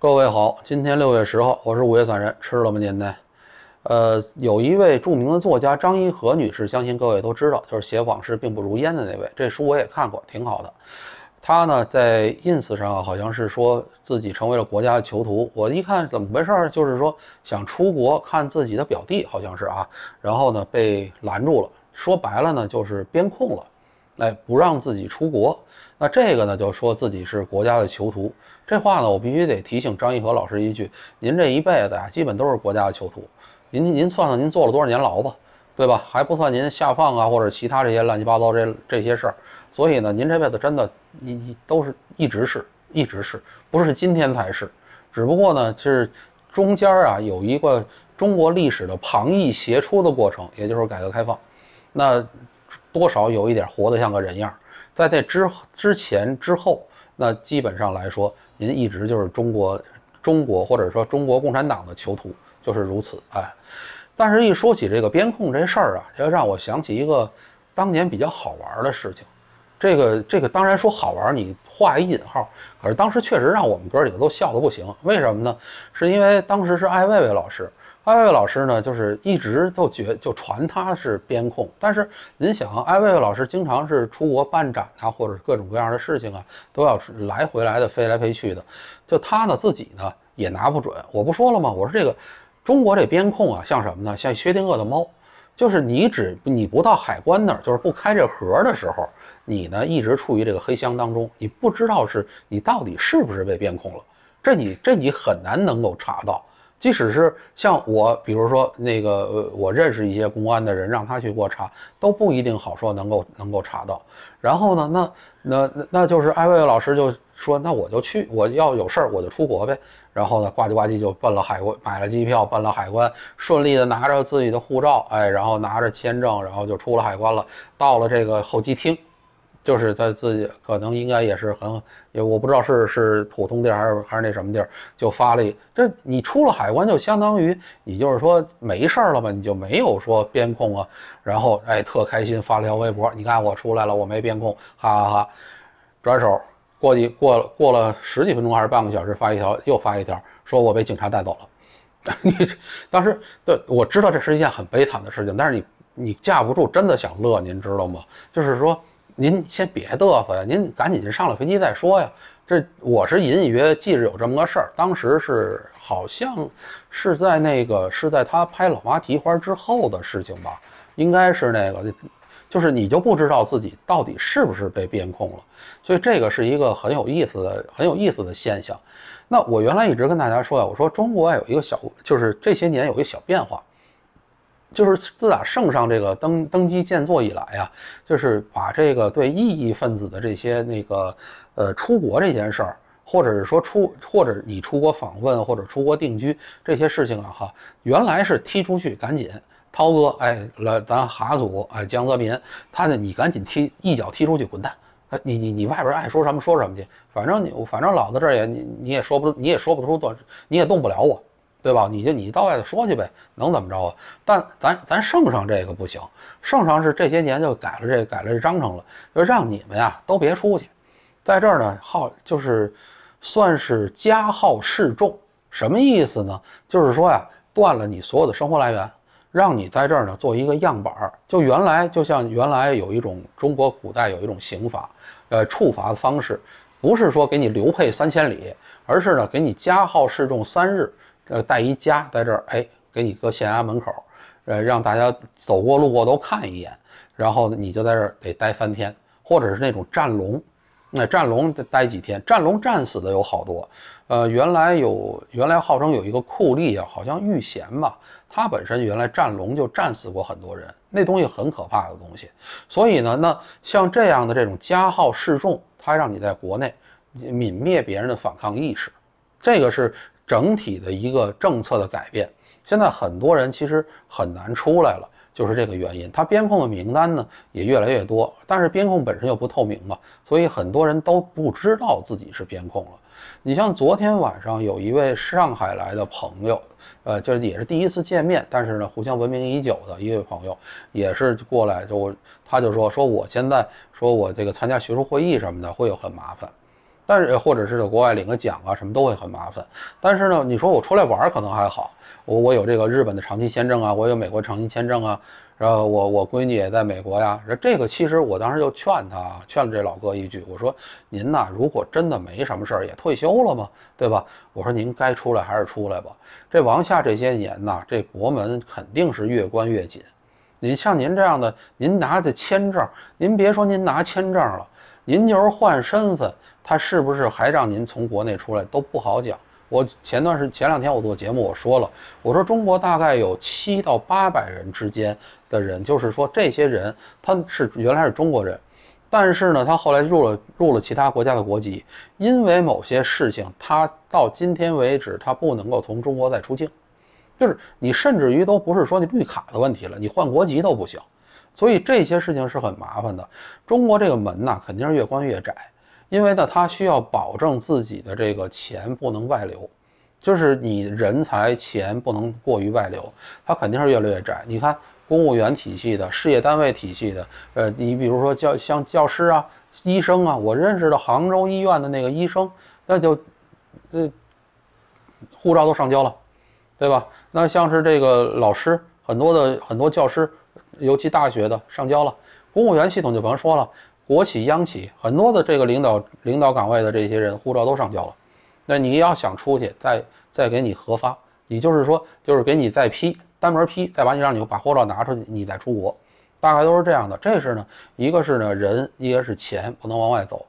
各位好，今天六月十号，我是五月散人，吃了吗，您呢？呃，有一位著名的作家张一和女士，相信各位都知道，就是写往事并不如烟的那位。这书我也看过，挺好的。她呢在 ins 上好像是说自己成为了国家的囚徒。我一看怎么回事，就是说想出国看自己的表弟，好像是啊，然后呢被拦住了。说白了呢，就是边控了。哎，不让自己出国，那这个呢，就说自己是国家的囚徒。这话呢，我必须得提醒张一和老师一句：，您这一辈子啊，基本都是国家的囚徒。您您算算，您坐了多少年牢吧？对吧？还不算您下放啊，或者其他这些乱七八糟这这些事儿。所以呢，您这辈子真的，一都是，一直是，一直是，不是今天才是。只不过呢，是中间啊有一个中国历史的旁逸斜出的过程，也就是改革开放。那。多少有一点活得像个人样在这之之前之后，那基本上来说，您一直就是中国中国或者说中国共产党的囚徒，就是如此哎。但是，一说起这个边控这事儿啊，就让我想起一个当年比较好玩的事情，这个这个当然说好玩，你画一引号，可是当时确实让我们哥几个都笑得不行。为什么呢？是因为当时是艾薇薇老师。艾薇老师呢，就是一直都觉就传他是边控，但是您想，艾薇老师经常是出国办展啊，或者各种各样的事情啊，都要来回来的飞来飞去的，就他呢自己呢也拿不准。我不说了吗？我说这个中国这边控啊，像什么呢？像薛定谔的猫，就是你只你不到海关那儿，就是不开这盒的时候，你呢一直处于这个黑箱当中，你不知道是你到底是不是被边控了，这你这你很难能够查到。即使是像我，比如说那个，呃，我认识一些公安的人，让他去给我查，都不一定好说能够能够查到。然后呢，那那那那就是艾薇老师就说，那我就去，我要有事儿我就出国呗。然后呢，呱唧呱唧就奔了海关，买了机票，奔了海关，顺利的拿着自己的护照，哎，然后拿着签证，然后就出了海关了，到了这个候机厅。就是他自己可能应该也是很，也我不知道是是普通地儿还是还是那什么地儿，就发了。一这你出了海关就相当于你就是说没事儿了吧，你就没有说边控啊。然后哎，特开心发了条微博，你看我出来了，我没边控，哈哈哈。转手过去过过了十几分钟还是半个小时，发一条又发一条，说我被警察带走了。你当时对，我知道这是一件很悲惨的事情，但是你你架不住真的想乐，您知道吗？就是说。您先别嘚瑟呀，您赶紧上了飞机再说呀。这我是隐隐约记着有这么个事儿，当时是好像是在那个是在他拍《老妈蹄花》之后的事情吧，应该是那个，就是你就不知道自己到底是不是被边控了。所以这个是一个很有意思的很有意思的现象。那我原来一直跟大家说呀，我说中国有一个小，就是这些年有一个小变化。就是自打圣上这个登登基建作以来啊，就是把这个对异议分子的这些那个呃出国这件事儿，或者是说出或者你出国访问或者出国定居这些事情啊哈，原来是踢出去，赶紧涛哥哎来咱哈组哎江泽民，他呢你赶紧踢一脚踢出去滚蛋，你你你外边爱说什么说什么去，反正你反正老子这也你你也说不你也说不出多你也动不了我。对吧？你就你到外头说去呗，能怎么着啊？但咱咱圣上这个不行，圣上是这些年就改了这改了这章程了，就让你们呀都别出去，在这儿呢号就是算是加号示众，什么意思呢？就是说呀断了你所有的生活来源，让你在这儿呢做一个样板儿。就原来就像原来有一种中国古代有一种刑法，呃，处罚的方式不是说给你流配三千里，而是呢给你加号示众三日。呃，带一家在这儿，哎，给你搁县衙门口，呃，让大家走过路过都看一眼，然后你就在这儿得待三天，或者是那种战龙，那战龙得待几天？战龙战死的有好多，呃，原来有原来号称有一个酷吏啊，好像御贤吧，他本身原来战龙就战死过很多人，那东西很可怕的东西，所以呢，那像这样的这种加号示众，他让你在国内泯灭别人的反抗意识，这个是。整体的一个政策的改变，现在很多人其实很难出来了，就是这个原因。他边控的名单呢也越来越多，但是边控本身又不透明嘛，所以很多人都不知道自己是边控了。你像昨天晚上有一位上海来的朋友，呃，就是也是第一次见面，但是呢，互相闻名已久的，一位朋友也是过来就我，他就说说我现在说我这个参加学术会议什么的会有很麻烦。但是，或者是在国外领个奖啊，什么都会很麻烦。但是呢，你说我出来玩可能还好，我我有这个日本的长期签证啊，我有美国长期签证啊。然后我我闺女也在美国呀。这个其实我当时就劝他，劝了这老哥一句，我说您呐，如果真的没什么事儿，也退休了嘛，对吧？我说您该出来还是出来吧。这王下这些年呐，这国门肯定是越关越紧。您像您这样的，您拿的签证，您别说您拿签证了，您就是换身份。他是不是还让您从国内出来都不好讲？我前段时前两天我做节目我说了，我说中国大概有七到八百人之间的人，就是说这些人他是原来是中国人，但是呢他后来入了入了其他国家的国籍，因为某些事情他到今天为止他不能够从中国再出境，就是你甚至于都不是说你绿卡的问题了，你换国籍都不行，所以这些事情是很麻烦的。中国这个门呐肯定是越关越窄。因为呢，他需要保证自己的这个钱不能外流，就是你人才钱不能过于外流，他肯定是越来越窄。你看公务员体系的、事业单位体系的，呃，你比如说教像教师啊、医生啊，我认识的杭州医院的那个医生，那就，呃，护照都上交了，对吧？那像是这个老师，很多的很多教师，尤其大学的上交了，公务员系统就甭说了。国企、央企很多的这个领导、领导岗位的这些人护照都上交了，那你要想出去，再再给你核发，你就是说就是给你再批单门批，再把你让你把护照拿出去，你再出国，大概都是这样的。这是呢，一个是呢人，一个是钱，不能往外走。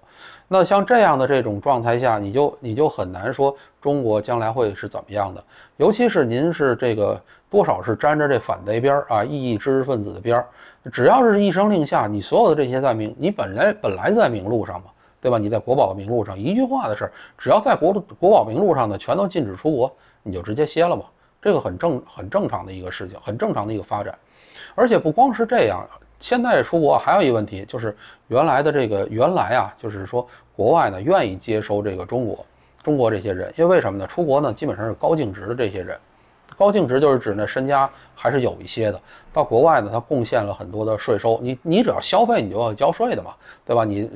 那像这样的这种状态下，你就你就很难说中国将来会是怎么样的，尤其是您是这个多少是沾着这反贼边儿啊，异议知识分子的边儿。只要是一声令下，你所有的这些在名，你本来本来在名录上嘛，对吧？你在国宝名录上，一句话的事儿，只要在国国宝名录上呢，全都禁止出国，你就直接歇了嘛。这个很正很正常的一个事情，很正常的一个发展。而且不光是这样，现在出国还有一个问题，就是原来的这个原来啊，就是说国外呢愿意接收这个中国中国这些人，因为为什么呢？出国呢基本上是高净值的这些人。高净值就是指那身家还是有一些的，到国外呢，他贡献了很多的税收。你你只要消费，你就要交税的嘛，对吧？你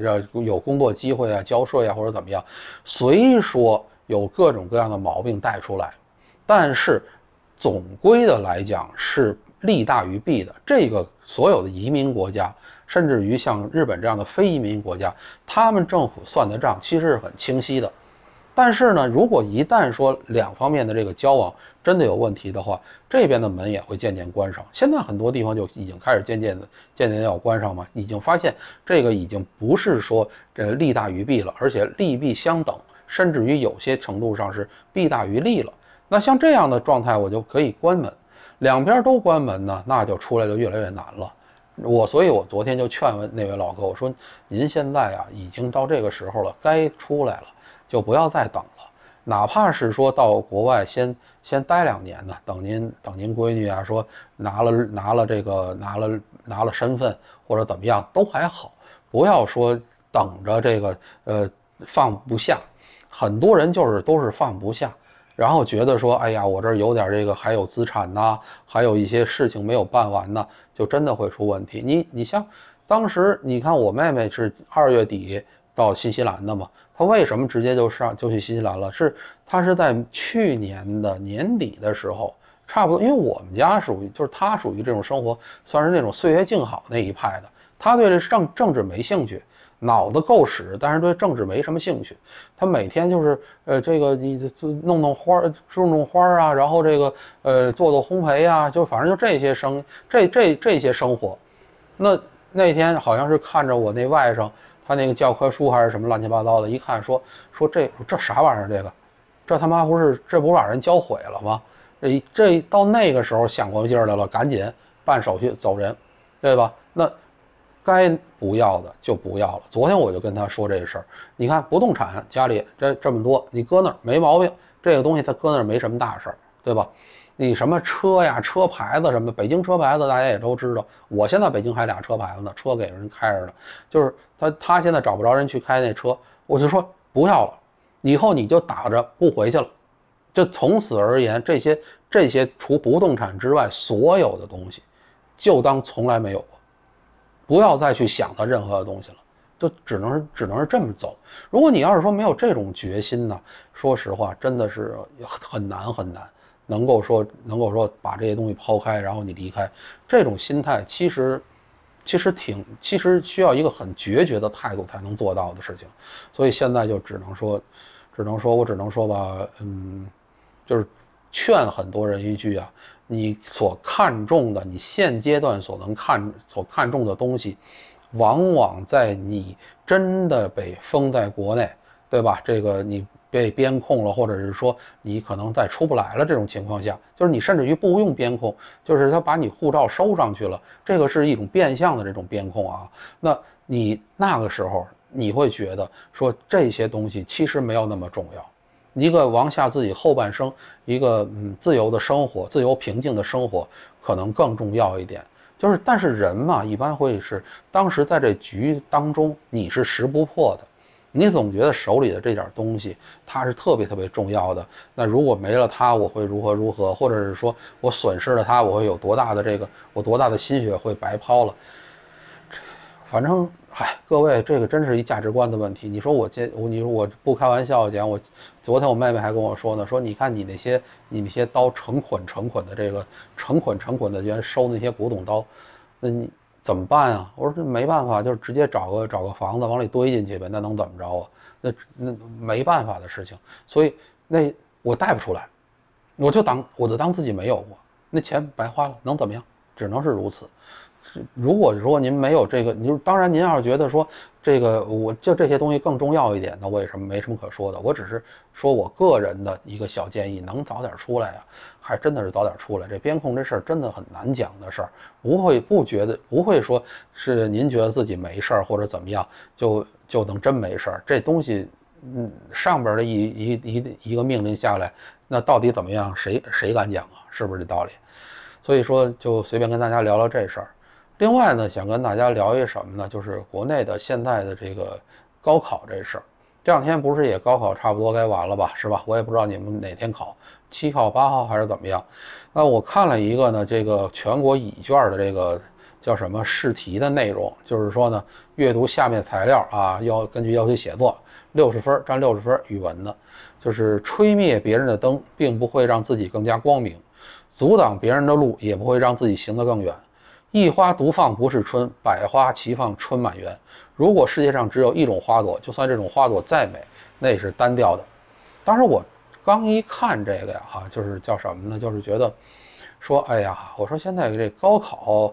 有工作机会啊，交税啊，或者怎么样。虽说有各种各样的毛病带出来，但是总归的来讲是利大于弊的。这个所有的移民国家，甚至于像日本这样的非移民国家，他们政府算的账其实是很清晰的。但是呢，如果一旦说两方面的这个交往真的有问题的话，这边的门也会渐渐关上。现在很多地方就已经开始渐渐的、渐渐要关上嘛。已经发现这个已经不是说这利大于弊了，而且利弊相等，甚至于有些程度上是弊大于利了。那像这样的状态，我就可以关门。两边都关门呢，那就出来就越来越难了。我所以，我昨天就劝那位老哥，我说您现在啊，已经到这个时候了，该出来了。就不要再等了，哪怕是说到国外先先待两年呢，等您等您闺女啊，说拿了拿了这个拿了拿了身份或者怎么样都还好，不要说等着这个呃放不下，很多人就是都是放不下，然后觉得说哎呀我这有点这个还有资产呐，还有一些事情没有办完呢，就真的会出问题。你你像当时你看我妹妹是二月底。到新西兰的嘛，他为什么直接就上就去新西兰了？是他是在去年的年底的时候，差不多，因为我们家属于就是他属于这种生活，算是那种岁月静好那一派的。他对这政政治没兴趣，脑子够使，但是对政治没什么兴趣。他每天就是呃，这个你弄弄花，种种花啊，然后这个呃，做做烘焙啊，就反正就这些生这这这些生活。那那天好像是看着我那外甥。他那个教科书还是什么乱七八糟的，一看说说这这啥玩意儿？这个，这他妈不是这不把人教毁了吗？这这到那个时候过劲儿来了，赶紧办手续走人，对吧？那该不要的就不要了。昨天我就跟他说这事儿，你看不动产家里这这么多，你搁那儿没毛病，这个东西他搁那儿没什么大事儿，对吧？你什么车呀？车牌子什么的，北京车牌子大家也都知道。我现在北京还俩车牌子呢，车给人开着呢，就是他他现在找不着人去开那车，我就说不要了，以后你就打着不回去了，就从此而言，这些这些除不动产之外，所有的东西，就当从来没有过，不要再去想它任何的东西了，就只能是只能是这么走。如果你要是说没有这种决心呢，说实话，真的是很难很难。能够说，能够说把这些东西抛开，然后你离开，这种心态其实，其实挺，其实需要一个很决绝的态度才能做到的事情，所以现在就只能说，只能说我只能说吧，嗯，就是劝很多人一句啊，你所看重的，你现阶段所能看所看重的东西，往往在你真的被封在国内，对吧？这个你。被边控了，或者是说你可能在出不来了这种情况下，就是你甚至于不用边控，就是他把你护照收上去了，这个是一种变相的这种边控啊。那你那个时候你会觉得说这些东西其实没有那么重要，一个往下自己后半生，一个嗯自由的生活，自由平静的生活可能更重要一点。就是但是人嘛，一般会是当时在这局当中你是识不破的。你总觉得手里的这点东西，它是特别特别重要的。那如果没了它，我会如何如何？或者是说我损失了它，我会有多大的这个，我多大的心血会白抛了？这反正，哎，各位，这个真是一价值观的问题。你说我接我，你说我不开玩笑讲，我昨天我妹妹还跟我说呢，说你看你那些你那些刀，成捆成捆的这个，成捆成捆的原来收那些古董刀，那你。怎么办啊？我说这没办法，就直接找个找个房子往里堆进去呗。那能怎么着啊？那那没办法的事情。所以那我贷不出来，我就当我就当自己没有过，那钱白花了，能怎么样？只能是如此。如果说您没有这个，您当然您要是觉得说这个我就这些东西更重要一点，那我也是没什么可说的。我只是说我个人的一个小建议，能早点出来啊。还真的是早点出来，这边控这事儿真的很难讲的事儿，不会不觉得不会说是您觉得自己没事儿或者怎么样，就就等真没事儿。这东西，嗯，上边的一一一一个命令下来，那到底怎么样？谁谁敢讲啊？是不是这道理？所以说就随便跟大家聊聊这事儿。另外呢，想跟大家聊一什么呢？就是国内的现在的这个高考这事儿。这两天不是也高考差不多该完了吧，是吧？我也不知道你们哪天考，七号八号还是怎么样。那我看了一个呢，这个全国乙卷的这个叫什么试题的内容，就是说呢，阅读下面材料啊，要根据要求写作，六十分占六十分，语文的，就是吹灭别人的灯，并不会让自己更加光明；阻挡别人的路，也不会让自己行得更远。一花独放不是春，百花齐放春满园。如果世界上只有一种花朵，就算这种花朵再美，那也是单调的。当时我刚一看这个呀，哈，就是叫什么呢？就是觉得说，哎呀，我说现在这高考，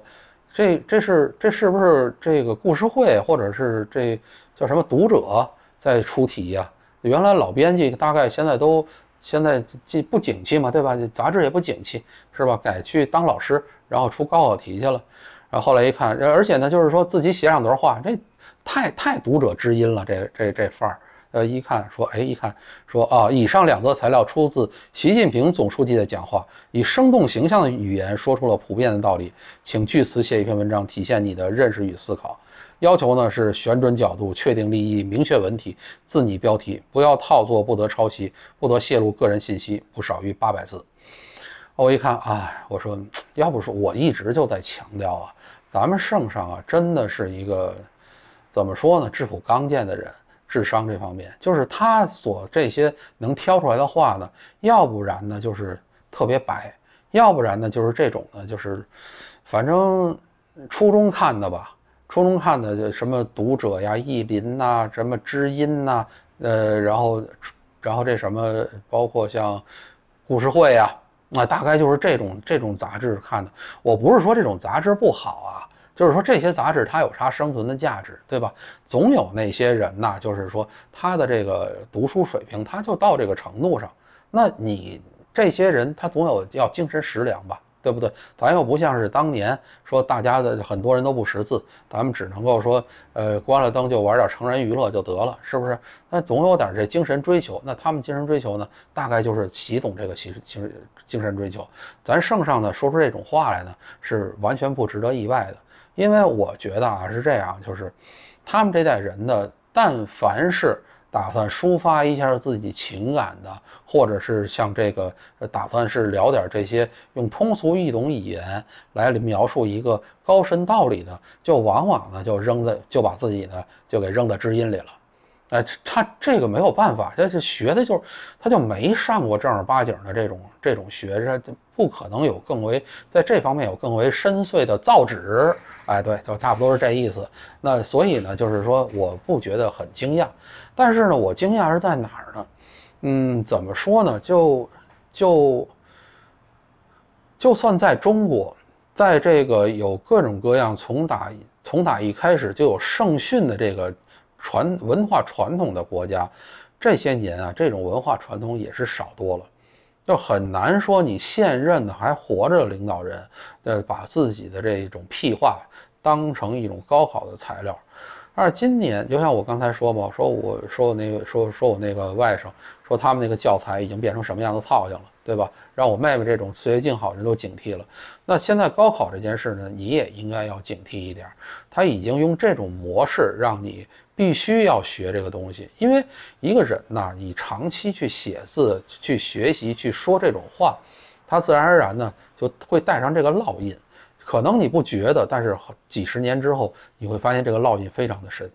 这这是这是不是这个故事会，或者是这叫什么读者在出题呀？原来老编辑大概现在都现在这不景气嘛，对吧？杂志也不景气，是吧？改去当老师，然后出高考题去了。然后后来一看，而且呢，就是说自己写两段话，这。太太读者之音了，这这这范儿，呃，一看说，哎，一看说啊，以上两则材料出自习近平总书记的讲话，以生动形象的语言说出了普遍的道理，请据此写一篇文章，体现你的认识与思考。要求呢是旋转角度，确定立意，明确文体，自拟标题，不要套作，不得抄袭，不得泄露个人信息，不少于八百字。我一看啊，我说要不说我一直就在强调啊，咱们圣上啊，真的是一个。怎么说呢？质朴刚健的人，智商这方面，就是他所这些能挑出来的话呢，要不然呢就是特别白，要不然呢就是这种呢，就是反正初中看的吧，初中看的就什么读者呀、意林呐，什么知音呐，呃，然后，然后这什么，包括像故事会呀，那大概就是这种这种杂志看的。我不是说这种杂志不好啊。就是说这些杂志它有啥生存的价值，对吧？总有那些人呐，就是说他的这个读书水平，他就到这个程度上。那你这些人，他总有要精神食粮吧，对不对？咱又不像是当年说大家的很多人都不识字，咱们只能够说，呃，关了灯就玩点成人娱乐就得了，是不是？那总有点这精神追求。那他们精神追求呢，大概就是习总这个习习精神追求。咱圣上呢说出这种话来呢，是完全不值得意外的。因为我觉得啊是这样，就是他们这代人的，但凡是打算抒发一下自己情感的，或者是像这个，打算是聊点这些，用通俗易懂语言来描述一个高深道理的，就往往呢就扔在，就把自己呢就给扔在知音里了。哎，他这个没有办法，他是学的，就是他就没上过正儿八经的这种这种学，生，不可能有更为在这方面有更为深邃的造诣。哎，对，就差不多是这意思。那所以呢，就是说我不觉得很惊讶，但是呢，我惊讶是在哪儿呢？嗯，怎么说呢？就就就算在中国，在这个有各种各样从打从打一开始就有圣训的这个。传文化传统的国家，这些年啊，这种文化传统也是少多了，就很难说你现任的还活着的领导人，呃，把自己的这种屁话当成一种高考的材料。二今年，就像我刚才说嘛，说我说我那个说说我那个外甥，说他们那个教材已经变成什么样的套型了，对吧？让我妹妹这种岁月静好人都警惕了。那现在高考这件事呢，你也应该要警惕一点。他已经用这种模式让你必须要学这个东西，因为一个人呐，你长期去写字、去学习、去说这种话，他自然而然呢就会带上这个烙印。可能你不觉得，但是几十年之后，你会发现这个烙印非常的深，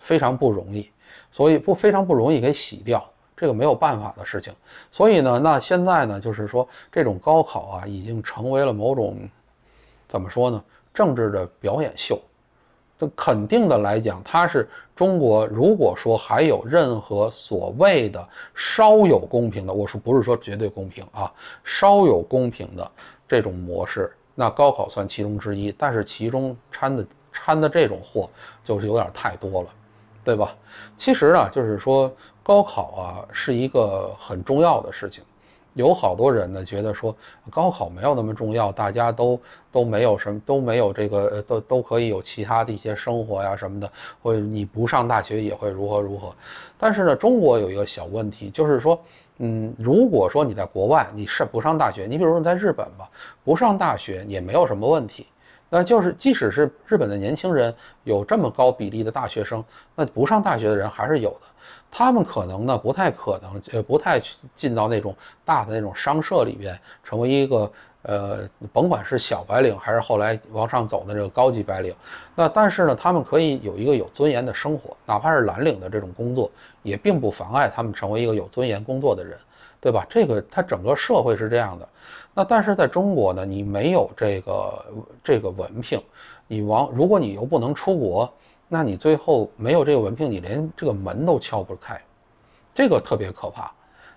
非常不容易，所以不非常不容易给洗掉，这个没有办法的事情。所以呢，那现在呢，就是说这种高考啊，已经成为了某种怎么说呢，政治的表演秀。这肯定的来讲，它是中国如果说还有任何所谓的稍有公平的，我说不是说绝对公平啊，稍有公平的这种模式。那高考算其中之一，但是其中掺的掺的这种货就是有点太多了，对吧？其实呢，就是说高考啊是一个很重要的事情，有好多人呢觉得说高考没有那么重要，大家都都没有什么都没有这个呃都都可以有其他的一些生活呀什么的，或者你不上大学也会如何如何，但是呢，中国有一个小问题就是说。嗯，如果说你在国外，你是不上大学，你比如你在日本吧，不上大学也没有什么问题。那就是即使是日本的年轻人有这么高比例的大学生，那不上大学的人还是有的。他们可能呢不太可能，呃不太进到那种大的那种商社里边，成为一个。呃，甭管是小白领，还是后来往上走的这个高级白领，那但是呢，他们可以有一个有尊严的生活，哪怕是蓝领的这种工作，也并不妨碍他们成为一个有尊严工作的人，对吧？这个他整个社会是这样的。那但是在中国呢，你没有这个这个文凭，你往如果你又不能出国，那你最后没有这个文凭，你连这个门都敲不开，这个特别可怕。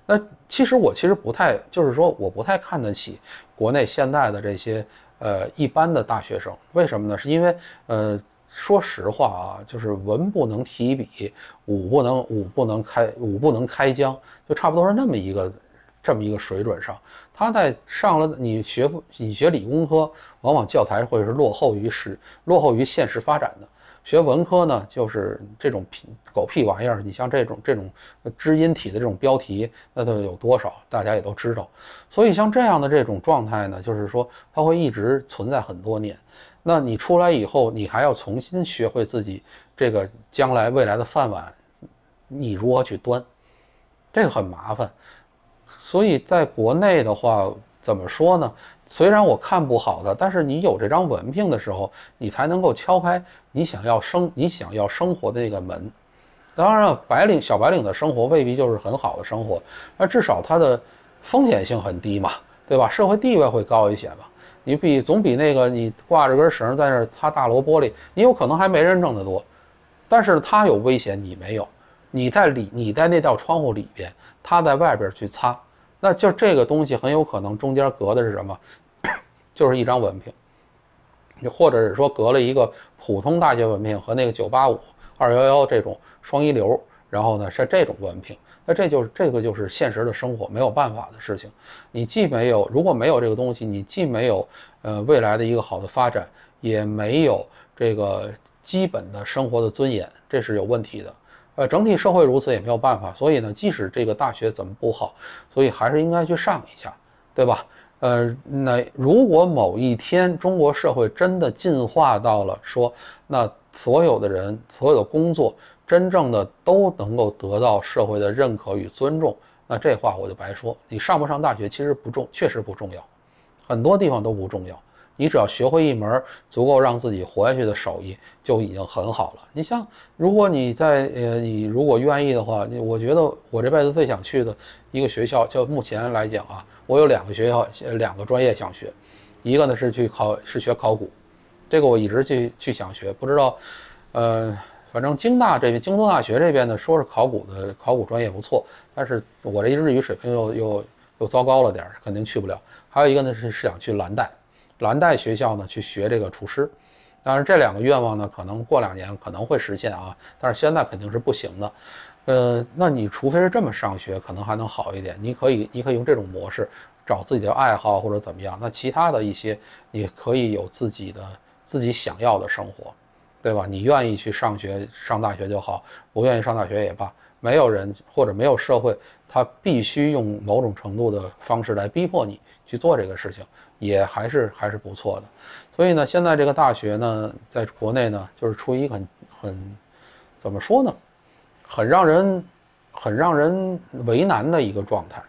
那其实我其实不太，就是说我不太看得起国内现在的这些呃一般的大学生，为什么呢？是因为呃说实话啊，就是文不能提笔，武不能武不能开武不能开疆，就差不多是那么一个这么一个水准上。他在上了你学不你学理工科，往往教材会是落后于实落后于现实发展的。学文科呢，就是这种屁狗屁玩意儿。你像这种这种知音体的这种标题，那都有多少，大家也都知道。所以像这样的这种状态呢，就是说它会一直存在很多年。那你出来以后，你还要重新学会自己这个将来未来的饭碗，你如何去端，这个很麻烦。所以在国内的话。怎么说呢？虽然我看不好它，但是你有这张文凭的时候，你才能够敲开你想要生你想要生活的那个门。当然了，白领小白领的生活未必就是很好的生活，那至少它的风险性很低嘛，对吧？社会地位会高一些嘛。你比总比那个你挂着根绳在那擦大罗玻璃，你有可能还没人挣得多，但是他有危险，你没有。你在里你在那道窗户里边，他在外边去擦。那就这个东西很有可能中间隔的是什么，就是一张文凭，或者是说隔了一个普通大学文凭和那个九八五、二幺幺这种双一流，然后呢是这种文凭。那这就是这个就是现实的生活没有办法的事情。你既没有如果没有这个东西，你既没有呃未来的一个好的发展，也没有这个基本的生活的尊严，这是有问题的。呃，整体社会如此也没有办法，所以呢，即使这个大学怎么不好，所以还是应该去上一下，对吧？呃，那如果某一天中国社会真的进化到了说，那所有的人、所有的工作，真正的都能够得到社会的认可与尊重，那这话我就白说，你上不上大学其实不重，确实不重要，很多地方都不重要。你只要学会一门足够让自己活下去的手艺，就已经很好了。你像，如果你在呃，你如果愿意的话，我觉得我这辈子最想去的一个学校，就目前来讲啊，我有两个学校，两个专业想学。一个呢是去考，是学考古，这个我一直去去想学，不知道，呃，反正京大这边，京都大学这边呢，说是考古的考古专业不错，但是我这日语水平又又又糟糕了点儿，肯定去不了。还有一个呢是是想去蓝带。蓝带学校呢，去学这个厨师。当然，这两个愿望呢，可能过两年可能会实现啊，但是现在肯定是不行的。呃，那你除非是这么上学，可能还能好一点。你可以，你可以用这种模式找自己的爱好或者怎么样。那其他的一些，你可以有自己的自己想要的生活。对吧？你愿意去上学、上大学就好，不愿意上大学也罢。没有人或者没有社会，他必须用某种程度的方式来逼迫你去做这个事情，也还是还是不错的。所以呢，现在这个大学呢，在国内呢，就是处于一个很很，怎么说呢，很让人很让人为难的一个状态。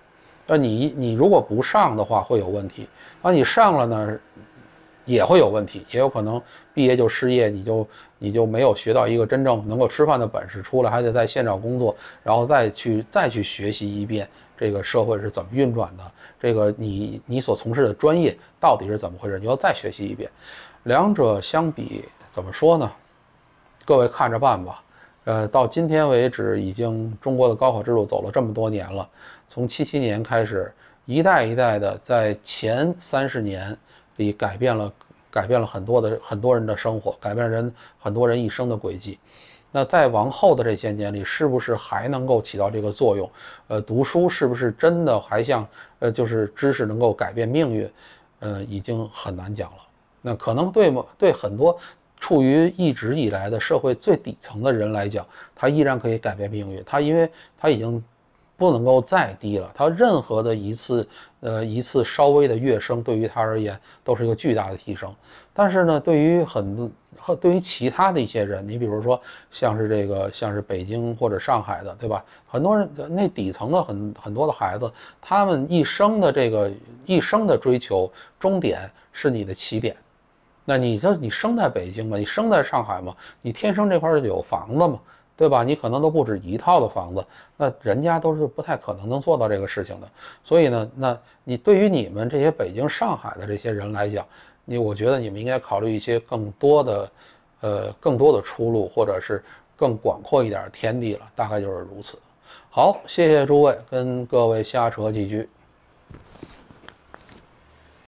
但你你如果不上的话会有问题，那你上了呢？也会有问题，也有可能毕业就失业，你就你就没有学到一个真正能够吃饭的本事，出来还得在现场工作，然后再去再去学习一遍这个社会是怎么运转的，这个你你所从事的专业到底是怎么回事，你要再学习一遍。两者相比怎么说呢？各位看着办吧。呃，到今天为止，已经中国的高考之路走了这么多年了，从七七年开始，一代一代的在前三十年。里改变了，改变了很多的很多人的生活，改变人很多人一生的轨迹。那在往后的这些年里，是不是还能够起到这个作用？呃，读书是不是真的还像呃，就是知识能够改变命运？呃，已经很难讲了。那可能对么？对很多处于一直以来的社会最底层的人来讲，他依然可以改变命运。他因为他已经不能够再低了，他任何的一次。呃，一次稍微的跃升，对于他而言都是一个巨大的提升。但是呢，对于很多、对于其他的一些人，你比如说，像是这个，像是北京或者上海的，对吧？很多人那底层的很很多的孩子，他们一生的这个一生的追求终点是你的起点。那你说你生在北京吗？你生在上海吗？你天生这块有房子吗？对吧？你可能都不止一套的房子，那人家都是不太可能能做到这个事情的。所以呢，那你对于你们这些北京、上海的这些人来讲，你我觉得你们应该考虑一些更多的，呃，更多的出路，或者是更广阔一点天地了。大概就是如此。好，谢谢诸位，跟各位瞎扯几句。